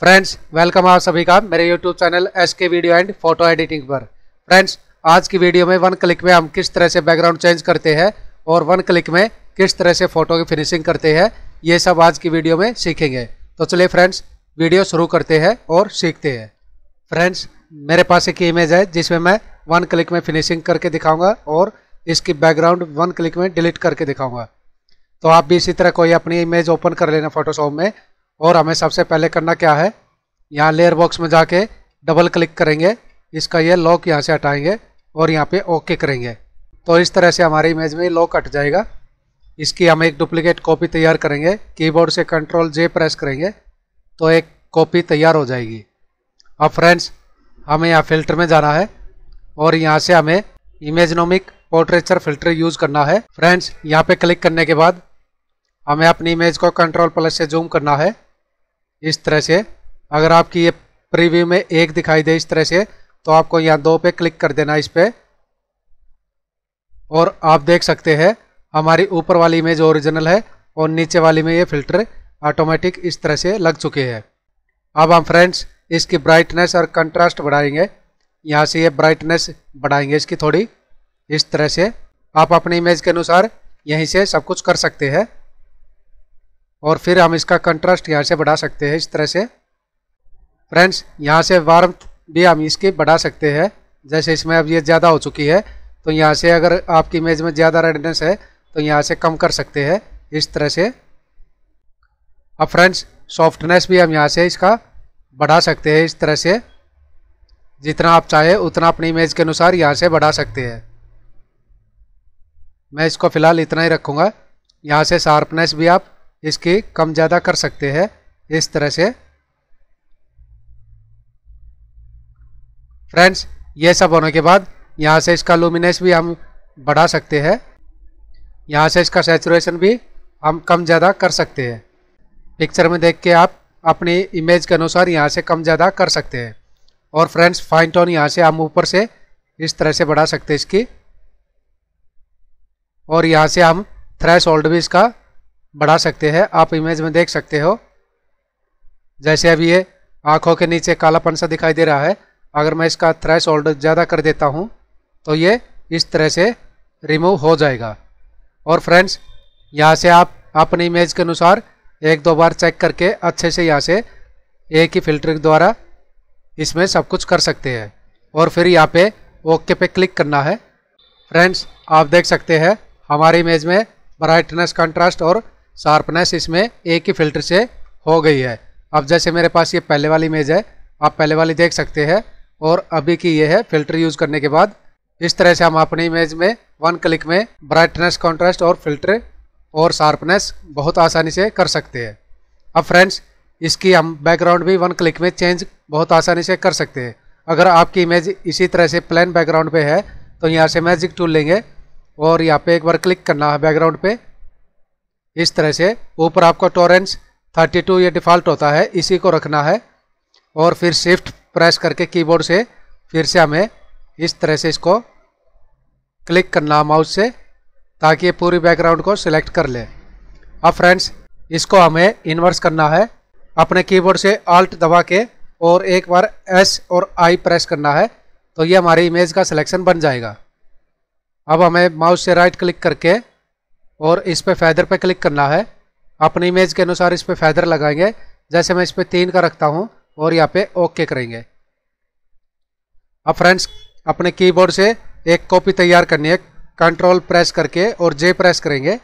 friends welcome आप सभी का मेरे YouTube channel S K video and photo editing पर फ्रेंड्स आज की वीडियो में वन क्लिक में हम किस तरह से बैकग्राउंड चेंज करते हैं और वन क्लिक में किस तरह से फोटो की फिनिशिंग करते हैं ये सब आज की वीडियो में सीखेंगे तो चलिए फ्रेंड्स वीडियो शुरू करते हैं और सीखते हैं फ्रेंड्स मेरे पास एक इमेज है जिसमें मैं वन क्लिक में फिनिशिंग करके दिखाऊंगा और इसकी बैकग्राउंड वन क्लिक में डिलीट करके दिखाऊंगा तो आप भी इसी तरह कोई अपनी इमेज ओपन कर लेना फोटोशॉप में और हमें सबसे पहले करना क्या है यहाँ लेयर बॉक्स में जाके डबल क्लिक करेंगे इसका ये लॉक यहाँ से हटाएंगे और यहाँ पे ओके करेंगे तो इस तरह से हमारे इमेज में लॉक हट जाएगा इसकी हम एक डुप्लीकेट कॉपी तैयार करेंगे कीबोर्ड से कंट्रोल जे प्रेस करेंगे तो एक कॉपी तैयार हो जाएगी अब फ्रेंड्स हमें यहाँ फिल्टर में जाना है और यहाँ से हमें इमेजनोमिक पोर्ट्रेचर फिल्टर यूज़ करना है फ्रेंड्स यहाँ पे क्लिक करने के बाद हमें अपनी इमेज को कंट्रोल प्लस से जूम करना है इस तरह से अगर आपकी ये प्रीव्यू में एक दिखाई दे इस तरह से तो आपको यहाँ दो पे क्लिक कर देना इस पर और आप देख सकते हैं हमारी ऊपर वाली इमेज ओरिजिनल है और नीचे वाली में ये फिल्टर ऑटोमेटिक इस तरह से लग चुके हैं अब हम फ्रेंड्स इसकी ब्राइटनेस और कंट्रास्ट बढ़ाएंगे यहाँ से ये ब्राइटनेस बढ़ाएंगे इसकी थोड़ी इस तरह से आप अपनी इमेज के अनुसार यहीं से सब कुछ कर सकते हैं और फिर हम इसका कंट्रास्ट यहाँ से बढ़ा सकते हैं इस तरह से फ्रेंड्स यहाँ से वार्मथ भी हम इसकी बढ़ा सकते हैं जैसे इसमें अब ये ज़्यादा हो चुकी है तो यहाँ से अगर आपकी इमेज में ज़्यादा रेडनेस है तो यहाँ से कम कर सकते हैं इस तरह से अब फ्रेंड्स सॉफ्टनेस भी हम यहाँ से इसका बढ़ा सकते हैं इस तरह से जितना आप चाहे उतना अपनी इमेज के अनुसार यहाँ से बढ़ा सकते हैं मैं इसको फ़िलहाल इतना ही रखूँगा यहाँ से शार्पनेस भी आप इसके कम ज़्यादा कर सकते हैं इस तरह से फ्रेंड्स ये सब होने के बाद यहाँ से इसका लुमिनेस भी हम बढ़ा सकते हैं यहाँ से इसका सेचुरेशन भी हम कम ज़्यादा कर सकते हैं पिक्चर में देख के आप अपनी इमेज के अनुसार यहाँ से कम ज़्यादा कर सकते हैं और फ्रेंड्स फाइन टोन यहाँ से हम ऊपर से इस तरह से बढ़ा सकते हैं इसकी और यहाँ से हम थ्रेश होल्ड भी इसका बढ़ा सकते हैं आप इमेज में देख सकते हो जैसे अभी ये आँखों के नीचे कालापन सा दिखाई दे रहा है अगर मैं इसका थ्रेश होल्ड ज़्यादा कर देता हूँ तो ये इस तरह से रिमूव हो जाएगा और फ्रेंड्स यहाँ से आप अपनी इमेज के अनुसार एक दो बार चेक करके अच्छे से यहाँ से एक ही फिल्टर द्वारा इसमें सब कुछ कर सकते हैं और फिर यहाँ पे ओके पे क्लिक करना है फ्रेंड्स आप देख सकते हैं हमारी इमेज में ब्राइटनेस कंट्रास्ट और शार्पनेस इसमें एक ही फिल्टर से हो गई है अब जैसे मेरे पास ये पहले वाली इमेज है आप पहले वाली देख सकते हैं और अभी की ये है फिल्टर यूज़ करने के बाद इस तरह से हम अपनी इमेज में वन क्लिक में ब्राइटनेस कॉन्ट्रास्ट और फिल्टर और शार्पनेस बहुत आसानी से कर सकते हैं अब फ्रेंड्स इसकी हम बैकग्राउंड भी वन क्लिक में चेंज बहुत आसानी से कर सकते हैं अगर आपकी इमेज इसी तरह से प्लेन बैकग्राउंड पे है तो यहाँ से मैजिक टूल लेंगे और यहाँ पे एक बार क्लिक करना है बैकग्राउंड पे इस तरह से ऊपर आपका टोरेंस 32 ये डिफ़ॉल्ट होता है इसी को रखना है और फिर शिफ्ट प्रेस करके कीबोर्ड से फिर से हमें इस तरह से इसको क्लिक करना माउस से ताकि ये पूरी बैकग्राउंड को सिलेक्ट कर ले अब फ्रेंड्स इसको हमें इन्वर्स करना है अपने कीबोर्ड से आल्ट दबा के और एक बार एस और आई प्रेस करना है तो ये हमारी इमेज का सिलेक्शन बन जाएगा अब हमें माउस से राइट क्लिक करके और इस पर फैदर पे क्लिक करना है अपने इमेज के अनुसार इस पर फैदर लगाएंगे जैसे मैं इस पर तीन का रखता हूँ और यहाँ पे ओके करेंगे अब फ्रेंड्स अपने कीबोर्ड से एक कॉपी तैयार करनी है कंट्रोल प्रेस करके और जे प्रेस करेंगे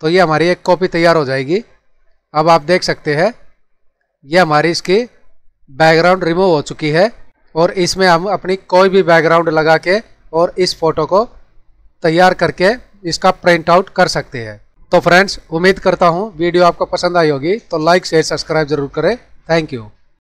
तो ये हमारी एक कॉपी तैयार हो जाएगी अब आप देख सकते हैं ये हमारी इसकी बैकग्राउंड रिमूव हो चुकी है और इसमें हम अपनी कोई भी बैकग्राउंड लगा के और इस फोटो को तैयार करके इसका प्रिंट आउट कर सकते हैं तो फ्रेंड्स उम्मीद करता हूँ वीडियो आपको पसंद आई होगी तो लाइक शेयर सब्सक्राइब जरूर करें थैंक यू